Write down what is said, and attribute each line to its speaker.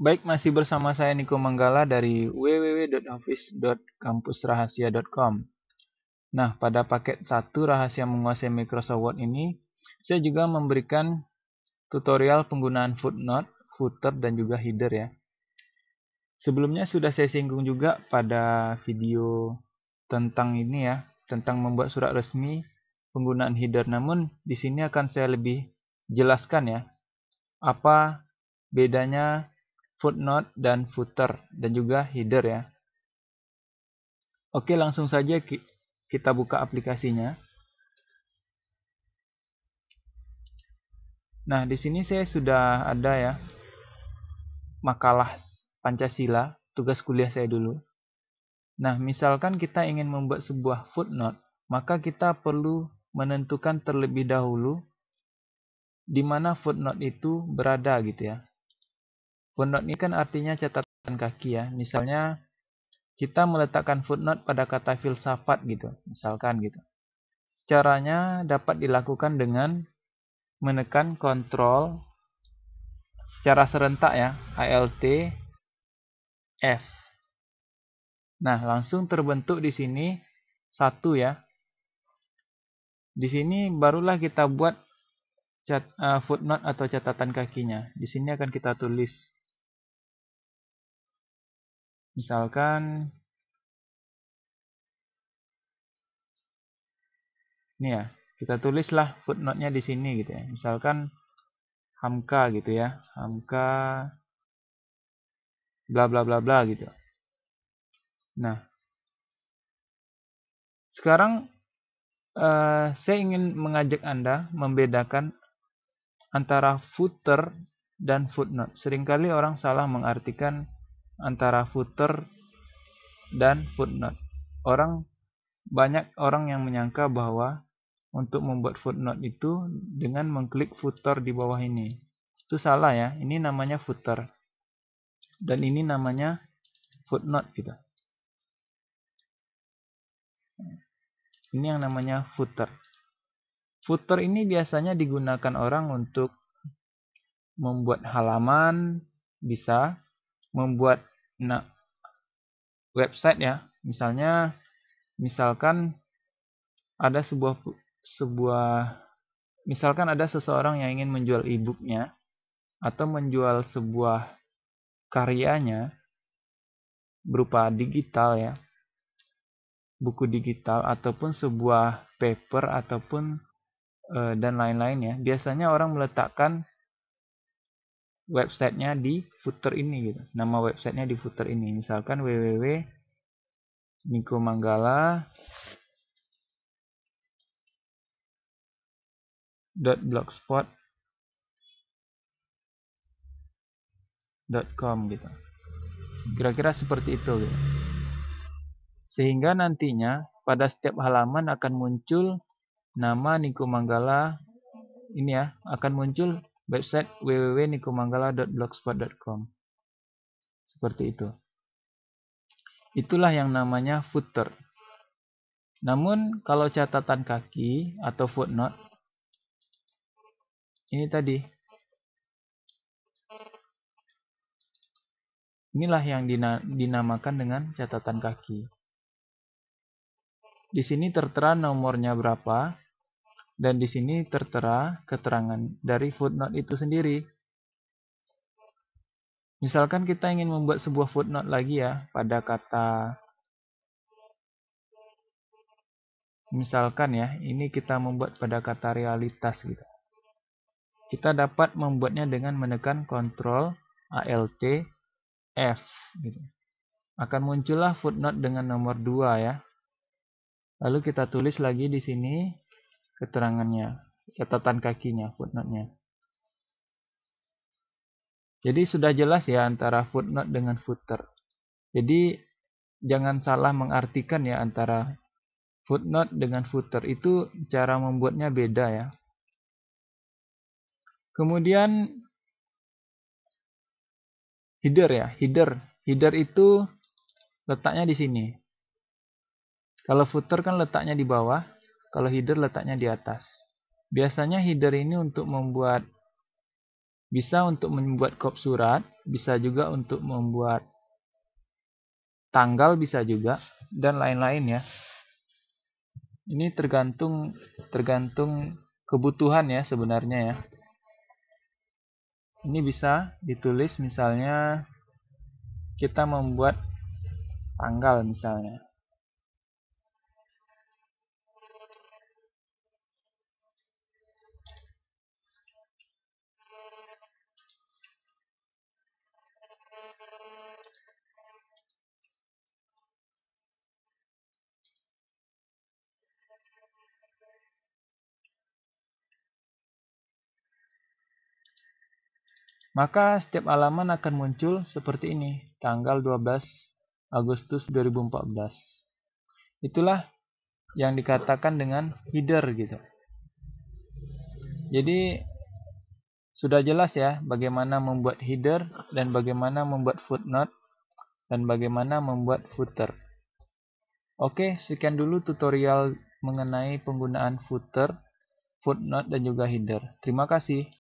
Speaker 1: Baik, masih bersama saya Niko Manggala dari www.office.kampusrahasia.com. Nah, pada paket 1 rahasia menguasai Microsoft Word ini, saya juga memberikan tutorial penggunaan footnote, footer, dan juga header ya. Sebelumnya sudah saya singgung juga pada video tentang ini ya, tentang membuat surat resmi penggunaan header. Namun, di sini akan saya lebih jelaskan ya, apa bedanya footnote dan footer dan juga header ya. Oke, langsung saja kita buka aplikasinya. Nah, di sini saya sudah ada ya makalah Pancasila, tugas kuliah saya dulu. Nah, misalkan kita ingin membuat sebuah footnote, maka kita perlu menentukan terlebih dahulu di mana footnote itu berada gitu ya. Footnote ini kan artinya catatan kaki ya. Misalnya kita meletakkan footnote pada kata filsafat gitu, misalkan gitu. Caranya dapat dilakukan dengan menekan kontrol secara serentak ya, ALT F. Nah, langsung terbentuk di sini satu ya. Di sini barulah kita buat cat, eh, footnote atau catatan kakinya. Di sini akan kita tulis misalkan ini ya kita tulislah footnote-nya di sini gitu ya misalkan Hamka gitu ya Hamka bla bla bla bla gitu nah sekarang uh, saya ingin mengajak Anda membedakan antara footer dan footnote. Seringkali orang salah mengartikan antara footer dan footnote. Orang banyak orang yang menyangka bahwa untuk membuat footnote itu dengan mengklik footer di bawah ini. Itu salah ya, ini namanya footer. Dan ini namanya footnote kita. Gitu. Ini yang namanya footer. Footer ini biasanya digunakan orang untuk membuat halaman, bisa membuat nah, website ya. Misalnya misalkan ada sebuah sebuah misalkan ada seseorang yang ingin menjual e-booknya atau menjual sebuah karyanya berupa digital ya buku digital ataupun sebuah paper ataupun e, dan lain-lain ya biasanya orang meletakkan websitenya di footer ini gitu nama websitenya di footer ini misalkan www Niko Manggala .blogspot.com gitu kira-kira seperti itu gitu. sehingga nantinya pada setiap halaman akan muncul nama Niko Manggala ini ya akan muncul website www.nikomanggala.blogspot.com Seperti itu. Itulah yang namanya footer. Namun kalau catatan kaki atau footnote ini tadi Inilah yang dinamakan dengan catatan kaki. Di sini tertera nomornya berapa, dan di sini tertera keterangan dari footnote itu sendiri. Misalkan kita ingin membuat sebuah footnote lagi ya pada kata misalkan ya ini kita membuat pada kata realitas gitu. Kita dapat membuatnya dengan menekan Ctrl Alt F gitu. Akan muncullah footnote dengan nomor 2 ya. Lalu kita tulis lagi di sini keterangannya, catatan kakinya, footnote-nya. Jadi sudah jelas ya antara footnote dengan footer. Jadi jangan salah mengartikan ya antara footnote dengan footer itu cara membuatnya beda ya. Kemudian header ya, header. Header itu letaknya di sini. Kalau footer kan letaknya di bawah, kalau header letaknya di atas. Biasanya header ini untuk membuat bisa untuk membuat kop surat, bisa juga untuk membuat tanggal bisa juga dan lain-lain ya. Ini tergantung tergantung kebutuhan ya sebenarnya ya. Ini bisa ditulis misalnya kita membuat tanggal misalnya. Maka setiap alaman akan muncul seperti ini, tanggal 12 Agustus 2014. Itulah yang dikatakan dengan header gitu. Jadi sudah jelas ya bagaimana membuat header dan bagaimana membuat footnote dan bagaimana membuat footer. Oke, sekian dulu tutorial mengenai penggunaan footer, footnote dan juga header. Terima kasih.